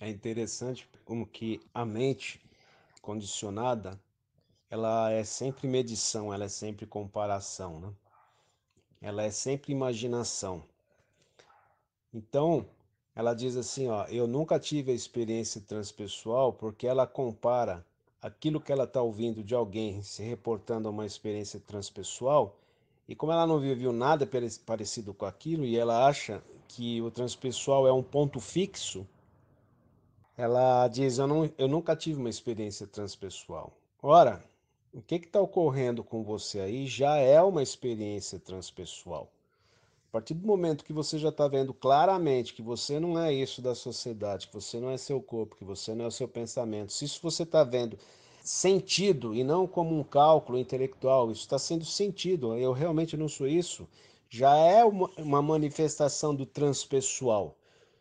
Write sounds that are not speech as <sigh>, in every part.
É interessante como que a mente condicionada, ela é sempre medição, ela é sempre comparação, né? Ela é sempre imaginação. Então, ela diz assim, ó, eu nunca tive a experiência transpessoal porque ela compara aquilo que ela está ouvindo de alguém se reportando a uma experiência transpessoal, e como ela não viveu nada parecido com aquilo, e ela acha que o transpessoal é um ponto fixo, ela diz: eu, não, eu nunca tive uma experiência transpessoal. Ora, o que está ocorrendo com você aí já é uma experiência transpessoal. A partir do momento que você já está vendo claramente que você não é isso da sociedade, que você não é seu corpo, que você não é o seu pensamento, se isso você está vendo sentido e não como um cálculo intelectual, isso está sendo sentido, eu realmente não sou isso, já é uma, uma manifestação do transpessoal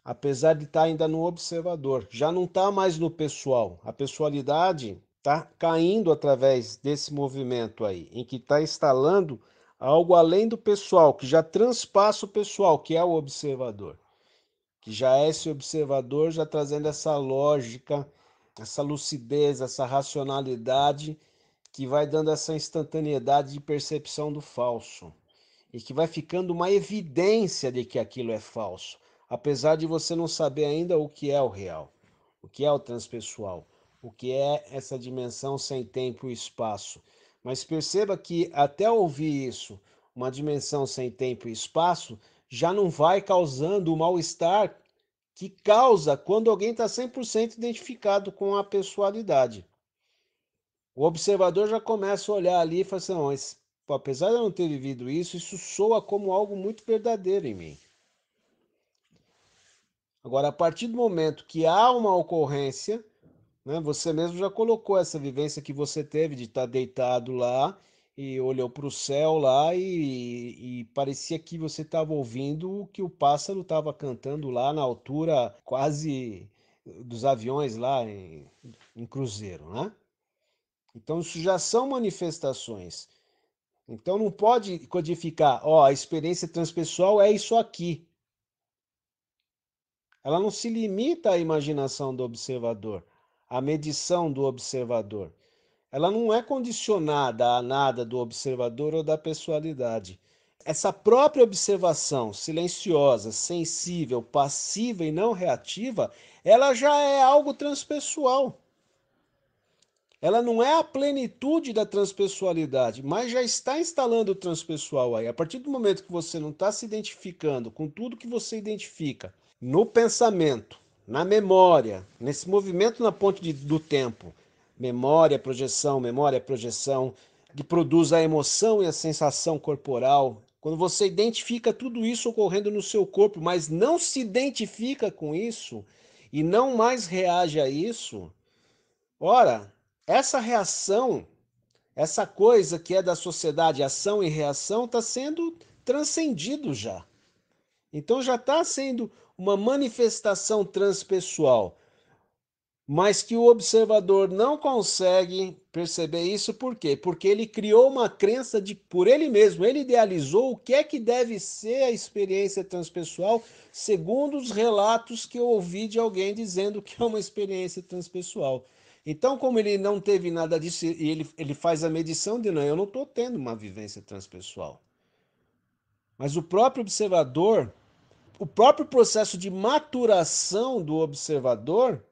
apesar de estar tá ainda no observador. Já não está mais no pessoal. A pessoalidade está caindo através desse movimento aí, em que está instalando algo além do pessoal, que já transpassa o pessoal, que é o observador. Que já é esse observador, já trazendo essa lógica, essa lucidez, essa racionalidade, que vai dando essa instantaneidade de percepção do falso. E que vai ficando uma evidência de que aquilo é falso apesar de você não saber ainda o que é o real, o que é o transpessoal, o que é essa dimensão sem tempo e espaço. Mas perceba que até ouvir isso, uma dimensão sem tempo e espaço, já não vai causando o mal-estar que causa quando alguém está 100% identificado com a pessoalidade. O observador já começa a olhar ali e fala assim: não, apesar de eu não ter vivido isso, isso soa como algo muito verdadeiro em mim. Agora, a partir do momento que há uma ocorrência, né, você mesmo já colocou essa vivência que você teve de estar tá deitado lá e olhou para o céu lá e, e, parecia que você estava ouvindo o que o pássaro estava cantando lá na altura quase dos aviões lá em, em cruzeiro, né? Então isso já são manifestações. Então não pode codificar, ó, oh, a experiência transpessoal é isso aqui. Ela não se limita à imaginação do observador, à medição do observador. Ela não é condicionada a nada do observador ou da pessoalidade. Essa própria observação silenciosa, sensível, passiva e não reativa, ela já é algo transpessoal. Ela não é a plenitude da transpessoalidade, mas já está instalando o transpessoal aí. A partir do momento que você não está se identificando com tudo que você identifica, no pensamento, na memória, nesse movimento na ponte de, do tempo, memória, projeção, memória, projeção, que produz a emoção e a sensação corporal. Quando você identifica tudo isso ocorrendo no seu corpo, mas não se identifica com isso e não mais reage a isso, ora, essa reação, essa coisa que é da sociedade, ação e reação, está sendo transcendido já. Então já está sendo uma manifestação transpessoal, mas que o observador não consegue perceber isso por quê? Porque ele criou uma crença de por ele mesmo, ele idealizou o que é que deve ser a experiência transpessoal, segundo os relatos que eu ouvi de alguém dizendo que é uma experiência transpessoal. Então, como ele não teve nada disso, e ele, ele faz a medição de não, eu não estou tendo uma vivência transpessoal. Mas o próprio observador, o próprio processo de maturação do observador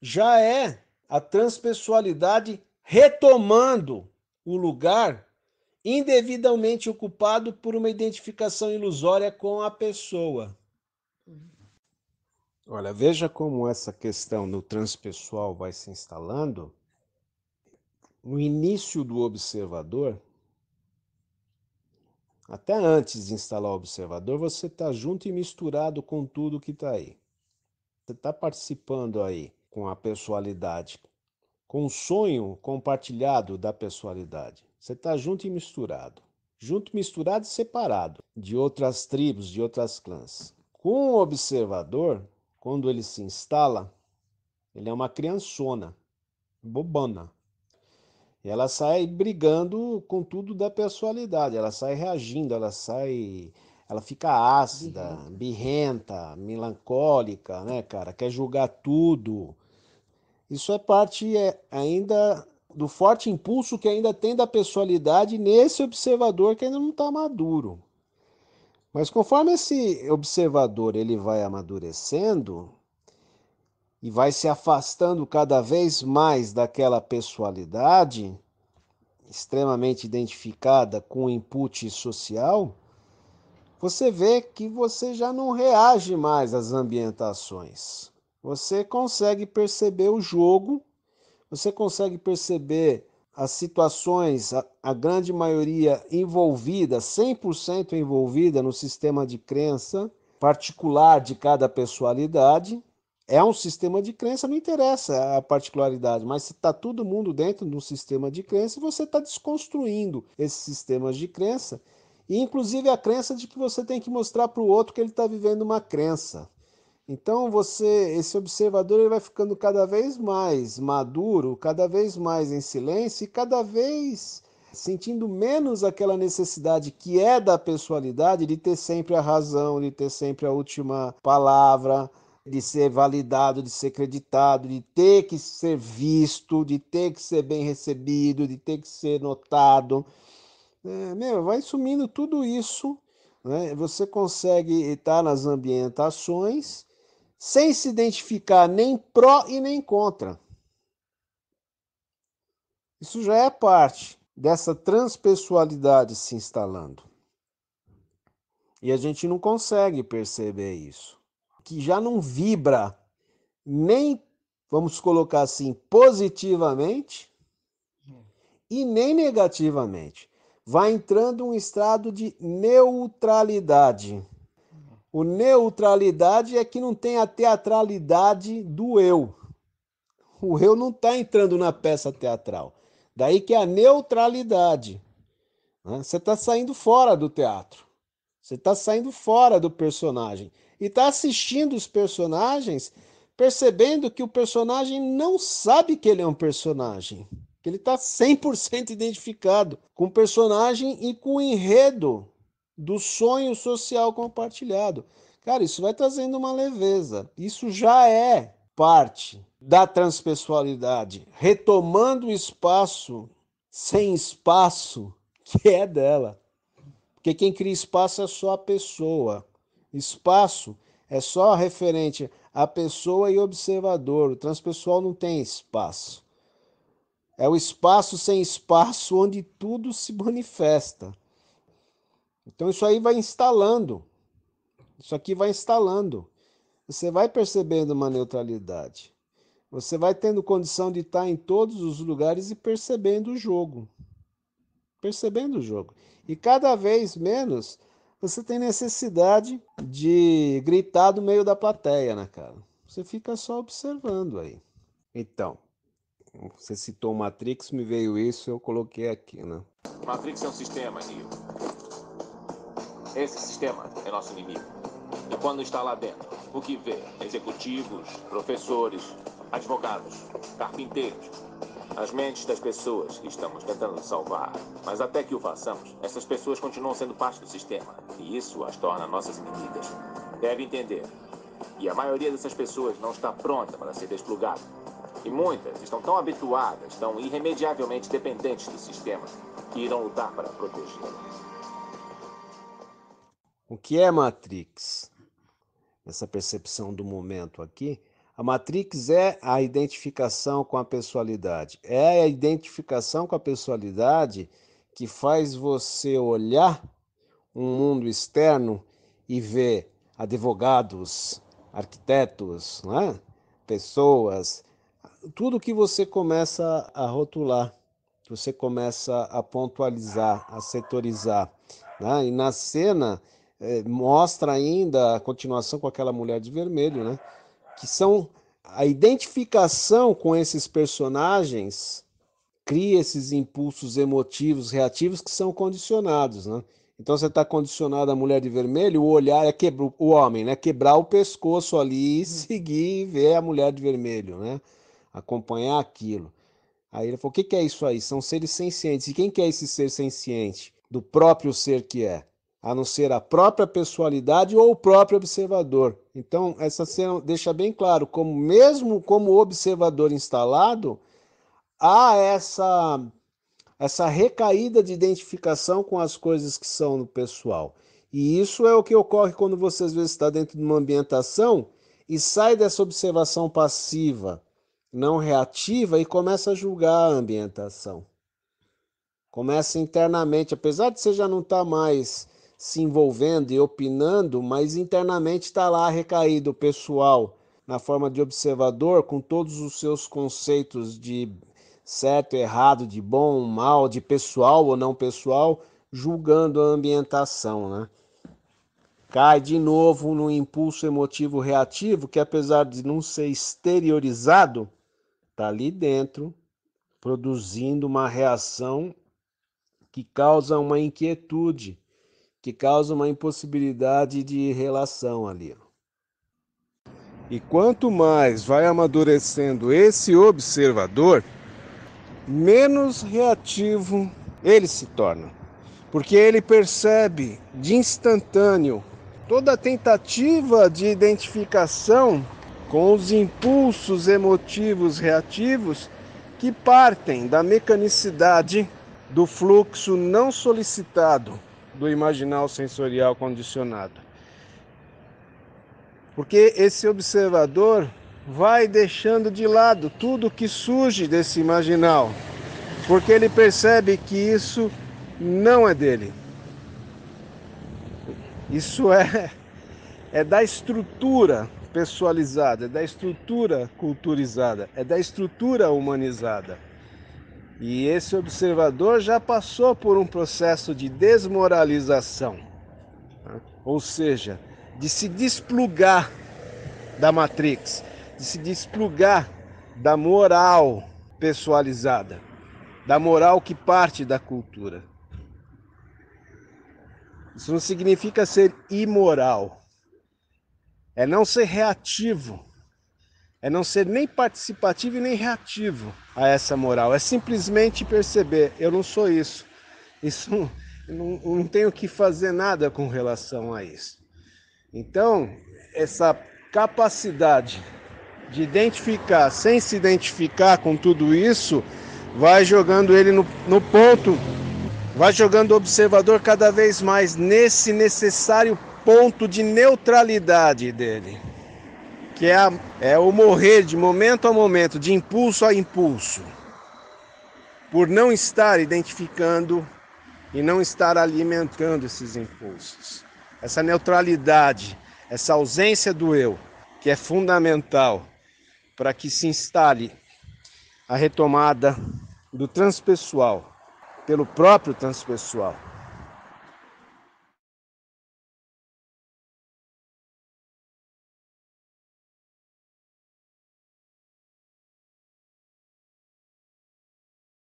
já é a transpessoalidade retomando o lugar indevidamente ocupado por uma identificação ilusória com a pessoa. Olha, veja como essa questão no transpessoal vai se instalando. No início do observador, até antes de instalar o observador, você está junto e misturado com tudo que está aí. Você está participando aí com a pessoalidade, com o sonho compartilhado da pessoalidade. Você está junto e misturado. Junto, misturado e separado de outras tribos, de outras clãs. Com o observador, quando ele se instala, ele é uma criançona, bobana ela sai brigando com tudo da personalidade, ela sai reagindo, ela sai. Ela fica ácida, birrenta, melancólica, né, cara? Quer julgar tudo. Isso é parte é, ainda do forte impulso que ainda tem da personalidade nesse observador que ainda não está maduro. Mas conforme esse observador ele vai amadurecendo, e vai se afastando cada vez mais daquela pessoalidade extremamente identificada com o input social, você vê que você já não reage mais às ambientações. Você consegue perceber o jogo, você consegue perceber as situações, a, a grande maioria envolvida, 100% envolvida no sistema de crença particular de cada personalidade é um sistema de crença, não interessa a particularidade, mas se está todo mundo dentro de um sistema de crença, você está desconstruindo esses sistemas de crença, e inclusive a crença de que você tem que mostrar para o outro que ele está vivendo uma crença. Então você, esse observador, ele vai ficando cada vez mais maduro, cada vez mais em silêncio e cada vez sentindo menos aquela necessidade que é da pessoalidade de ter sempre a razão, de ter sempre a última palavra, de ser validado, de ser creditado, de ter que ser visto, de ter que ser bem recebido, de ter que ser notado. É, meu, vai sumindo tudo isso. Né? Você consegue estar nas ambientações sem se identificar nem pró e nem contra. Isso já é parte dessa transpessoalidade se instalando. E a gente não consegue perceber isso que já não vibra nem, vamos colocar assim, positivamente e nem negativamente. Vai entrando um estado de neutralidade. O neutralidade é que não tem a teatralidade do eu. O eu não está entrando na peça teatral. Daí que é a neutralidade. Né? Você está saindo fora do teatro. Você está saindo fora do personagem e está assistindo os personagens, percebendo que o personagem não sabe que ele é um personagem. Que ele está 100% identificado com o personagem e com o enredo do sonho social compartilhado. Cara, isso vai trazendo uma leveza. Isso já é parte da transpessoalidade, retomando o espaço sem espaço <laughs> que é dela. Porque quem cria espaço é só a pessoa espaço é só referente à pessoa e observador. O transpessoal não tem espaço. É o espaço sem espaço onde tudo se manifesta. Então isso aí vai instalando. Isso aqui vai instalando. Você vai percebendo uma neutralidade. Você vai tendo condição de estar em todos os lugares e percebendo o jogo. Percebendo o jogo. E cada vez menos você tem necessidade de gritar do meio da plateia, né, cara? Você fica só observando aí. Então, você citou Matrix, me veio isso, eu coloquei aqui, né? Matrix é um sistema, Neo. Esse sistema é nosso inimigo. E quando está lá dentro, o que vê? Executivos, professores, advogados, carpinteiros, as mentes das pessoas que estamos tentando salvar. Mas até que o façamos, essas pessoas continuam sendo parte do sistema, e isso as torna nossas inimigas. Deve entender. E a maioria dessas pessoas não está pronta para ser desplugada. E muitas estão tão habituadas, tão irremediavelmente dependentes do sistema, que irão lutar para protegê-lo. O que é Matrix? Essa percepção do momento aqui a matrix é a identificação com a pessoalidade. É a identificação com a pessoalidade que faz você olhar um mundo externo e ver advogados, arquitetos, né? pessoas, tudo que você começa a rotular, você começa a pontualizar, a setorizar. Né? E na cena eh, mostra ainda a continuação com aquela mulher de vermelho, né? que são a identificação com esses personagens cria esses impulsos emotivos reativos que são condicionados, né? Então você está condicionado à mulher de vermelho, o olhar é quebrar o homem, né? Quebrar o pescoço ali e uhum. seguir e ver a mulher de vermelho, né? Acompanhar aquilo. Aí ele falou: o que, que é isso aí? São seres sencientes. E quem que é esse ser senciente? Do próprio ser que é a não ser a própria pessoalidade ou o próprio observador. Então, essa cena deixa bem claro como mesmo como observador instalado, há essa essa recaída de identificação com as coisas que são no pessoal. E isso é o que ocorre quando você às vezes está dentro de uma ambientação e sai dessa observação passiva, não reativa, e começa a julgar a ambientação. Começa internamente, apesar de você já não estar tá mais se envolvendo e opinando, mas internamente está lá recaído o pessoal na forma de observador, com todos os seus conceitos de certo, errado, de bom, mal, de pessoal ou não pessoal, julgando a ambientação, né? Cai de novo no impulso emotivo reativo, que apesar de não ser exteriorizado, está ali dentro, produzindo uma reação que causa uma inquietude que causa uma impossibilidade de relação ali. E quanto mais vai amadurecendo esse observador, menos reativo ele se torna, porque ele percebe de instantâneo toda a tentativa de identificação com os impulsos emotivos reativos que partem da mecanicidade do fluxo não solicitado do imaginal sensorial condicionado. Porque esse observador vai deixando de lado tudo que surge desse imaginal, porque ele percebe que isso não é dele. Isso é é da estrutura pessoalizada, é da estrutura culturizada, é da estrutura humanizada. E esse observador já passou por um processo de desmoralização, né? ou seja, de se desplugar da matrix, de se desplugar da moral pessoalizada, da moral que parte da cultura. Isso não significa ser imoral, é não ser reativo é não ser nem participativo e nem reativo a essa moral. É simplesmente perceber: eu não sou isso. Isso não, não tenho que fazer nada com relação a isso. Então, essa capacidade de identificar sem se identificar com tudo isso vai jogando ele no, no ponto, vai jogando o observador cada vez mais nesse necessário ponto de neutralidade dele que é, a, é o morrer de momento a momento, de impulso a impulso, por não estar identificando e não estar alimentando esses impulsos. Essa neutralidade, essa ausência do eu, que é fundamental para que se instale a retomada do transpessoal, pelo próprio transpessoal.